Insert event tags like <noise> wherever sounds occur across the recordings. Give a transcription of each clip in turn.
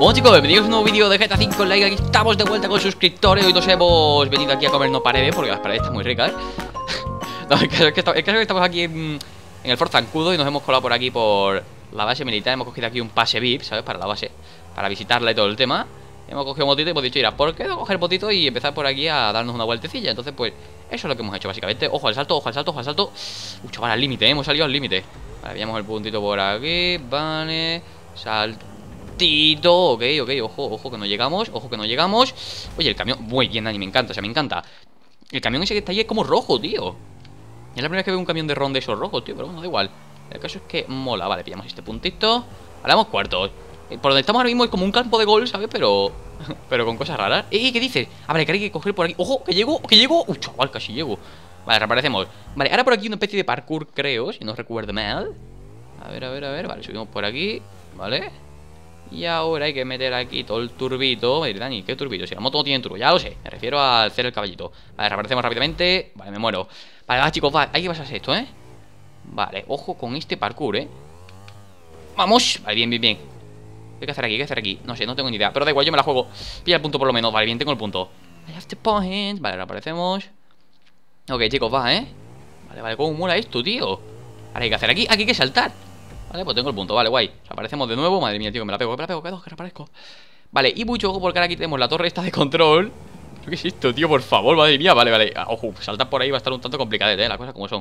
Bueno chicos, bienvenidos a un nuevo vídeo de GTA 5 Like, aquí estamos de vuelta con suscriptores Hoy nos hemos venido aquí a comer comernos paredes porque las paredes están muy ricas, ¿eh? <laughs> no, el caso, es que, estamos aquí en, el forzancudo y nos hemos colado por aquí por la base militar Hemos cogido aquí un pase VIP, ¿sabes? Para la base, para visitarla y todo el tema Hemos cogido un botito y hemos dicho, mira, ¿por qué no coger botito y empezar por aquí a darnos una vueltecilla? Entonces pues, eso es lo que hemos hecho básicamente Ojo al salto, ojo al salto, ojo al salto Uy, chaval, al límite, ¿eh? hemos salido al límite Vale, pillamos el puntito por aquí, vale Salto Ok, ok, ojo, ojo que no llegamos, ojo que no llegamos. Oye, el camión. Muy bien, Dani, me encanta, o sea, me encanta. El camión ese que está ahí es como rojo, tío. Es la primera vez que veo un camión de ron de esos rojos, tío, pero bueno, da igual. El caso es que mola. Vale, pillamos este puntito. vamos cuartos. Eh, por donde estamos ahora mismo es como un campo de gol, ¿sabes? Pero. <laughs> Pero con cosas raras. Eh, eh, qué dices? A ver, que hay que coger por aquí. ¡Ojo! ¡Que llego! ¡Que llego! ¡Uy, uh, chaval! Casi llego. Vale, reaparecemos. Vale, ahora por aquí una especie de parkour, creo, si no recuerdo mal. A ver, a ver, a ver. Vale, subimos por aquí. Vale. Y ahora hay que meter aquí todo el turbito. Dani, ¿qué turbito? Si la moto no tiene turbo, ya lo sé. Me refiero a hacer el caballito. Vale, reaparecemos rápidamente. Vale, me muero. Vale, va, chicos, va. Hay que pasar esto, ¿eh? Vale, ojo con este parkour, ¿eh? ¡Vamos! Vale, bien, bien, bien. ¿Qué hay que hacer aquí? ¿Qué hay que hacer aquí? No sé, no tengo ni idea. Pero da igual, yo me la juego. Pilla el punto por lo menos. Vale, bien, tengo el punto. I have the point. Vale, reaparecemos. Ok, chicos, va, ¿eh? Vale, vale, ¿cómo mola esto, tío? Ahora hay que hacer aquí. Aquí hay que saltar. Vale, pues tengo el punto, vale, guay Aparecemos de nuevo, madre mía, tío, me la pego, me la pego, que, la que reaparezco Vale, y mucho ojo porque ahora aquí tenemos la torre esta de control ¿Qué es esto, tío? Por favor, madre mía, vale, vale ah, Ojo, saltar por ahí va a estar un tanto complicado, ¿eh? Las cosas como son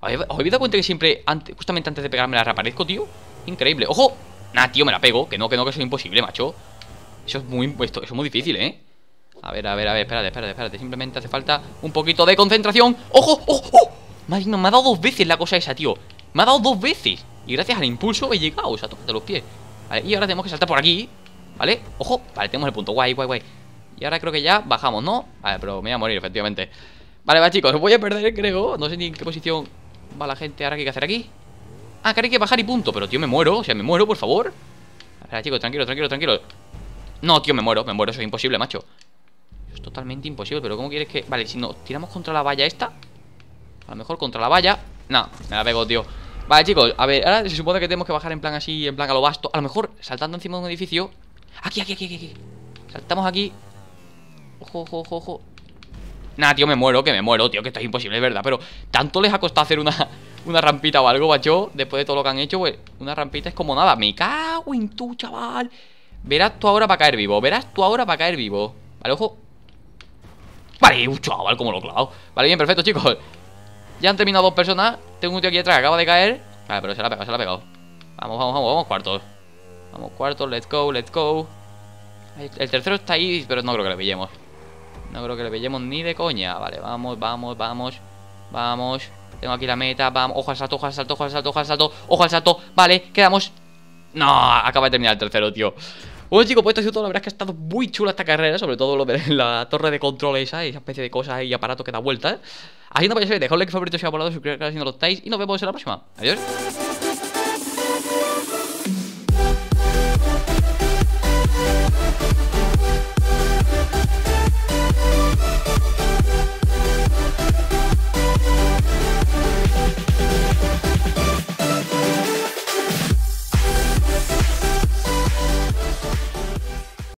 ¿Os habéis dado cuenta que siempre, justamente antes de pegarme la reaparezco, tío? Increíble, ¡ojo! Nah, tío, me la pego, que no, que no, que eso es imposible, macho Eso es muy impuesto, eso es muy difícil, ¿eh? A ver, a ver, a ver, espérate, espérate, espérate Simplemente hace falta un poquito de concentración ¡Ojo, ojo, ojo! Madre mía, me ha dado dos veces la cosa esa, tío Me ha dado dos veces y gracias al impulso he llegado, o sea, tócate los pies Vale, y ahora tenemos que saltar por aquí ¿Vale? Ojo, vale, tenemos el punto, guay, guay, guay Y ahora creo que ya bajamos, ¿no? Vale, pero me voy a morir, efectivamente Vale, va, chicos, voy a perder, creo No sé ni en qué posición va la gente ahora que hay que hacer aquí Ah, que hay que bajar y punto Pero, tío, me muero, o sea, me muero, por favor chicos, tranquilo, tranquilo, tranquilo No, tío, me muero, me muero, eso es imposible, macho es totalmente imposible, pero ¿cómo quieres que...? Vale, si no tiramos contra la valla esta A lo mejor contra la valla no me la pego, tío Vale, chicos, a ver, ahora se supone que tenemos que bajar en plan así, en plan a lo vasto. A lo mejor saltando encima de un edificio. Aquí, aquí, aquí, aquí. Saltamos aquí. Ojo, ojo, ojo, ojo. Nah, tío, me muero, que me muero, tío, que esto es imposible, es verdad. Pero tanto les ha costado hacer una, <laughs> una rampita o algo, macho. Después de todo lo que han hecho, pues, una rampita es como nada. Me cago en tú, chaval. Verás tú ahora para caer vivo, verás tú ahora para caer vivo. Vale, ojo. Vale, un chaval, como lo clavo. Vale, bien, perfecto, chicos. Ya han terminado dos personas. Tengo un tío aquí atrás, acaba de caer. Vale, pero se la ha pegado, se la ha pegado. Vamos, vamos, vamos, vamos, cuartos. Vamos, cuartos, let's go, let's go. El tercero está ahí, pero no creo que le pillemos. No creo que le pillemos ni de coña. Vale, vamos, vamos, vamos. Vamos. Tengo aquí la meta. Vamos. Ojo al salto, ojo al salto, ojo al salto, ojo al salto. Ojo al salto. Vale, quedamos. No, acaba de terminar el tercero, tío. Bueno chicos, pues esto ha sido todo, la verdad es que ha estado muy chula esta carrera, sobre todo lo de la torre de control esa, y esa especie de cosas y aparato que da vueltas. Así no podéis ser, dejad un like favorito si ha volado, suscribiros si no lo estáis, y nos vemos en la próxima. Adiós.